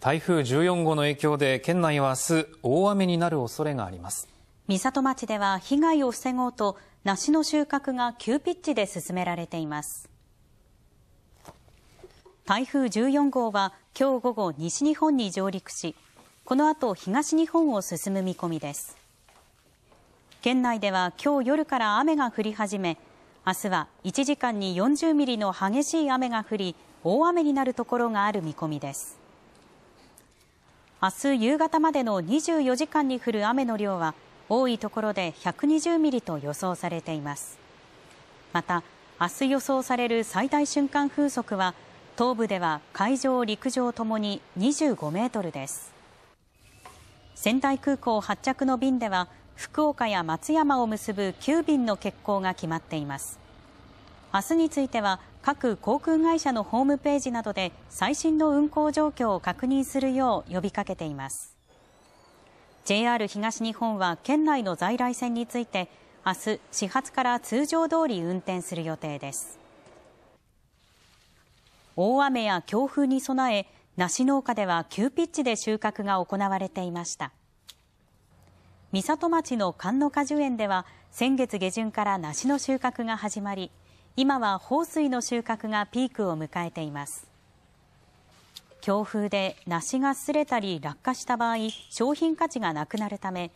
台風14号の影響で県内は明日大雨になる恐れがあります三里町では被害を防ごうと梨の収穫が急ピッチで進められています台風14号は今日午後西日本に上陸しこの後東日本を進む見込みです県内では今日夜から雨が降り始め明日は1時間に40ミリの激しい雨が降り大雨になるところがある見込みです明日夕方までの24時間に降る雨の量は多いところで120ミリと予想されていますまた明日予想される最大瞬間風速は東部では海上陸上ともに25メートルです仙台空港発着の便では福岡や松山を結ぶ9便の欠航が決まっています明日については各航空会社のホームページなどで最新の運航状況を確認するよう呼びかけています JR 東日本は県内の在来線について明日始発から通常通り運転する予定です大雨や強風に備え梨農家では急ピッチで収穫が行われていました美里町の菅野果樹園では先月下旬から梨の収穫が始まり今は水の収穫がピークを迎えています強風で梨がすれたり落下した場合商品価値がなくなるため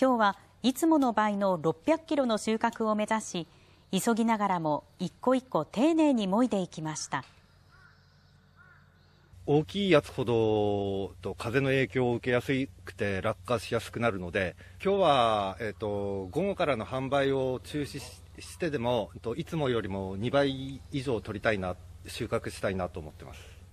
今日はいつもの倍の600キロの収穫を目指し急ぎながらも一個一個丁寧にもいでいきました。大きいやつほどと風の影響を受けやすくて落下しやすくなるので今日は、えーと、午後からの販売を中止してでも、えといつもよりも2倍以上取りたいな収穫したいなと思ってます。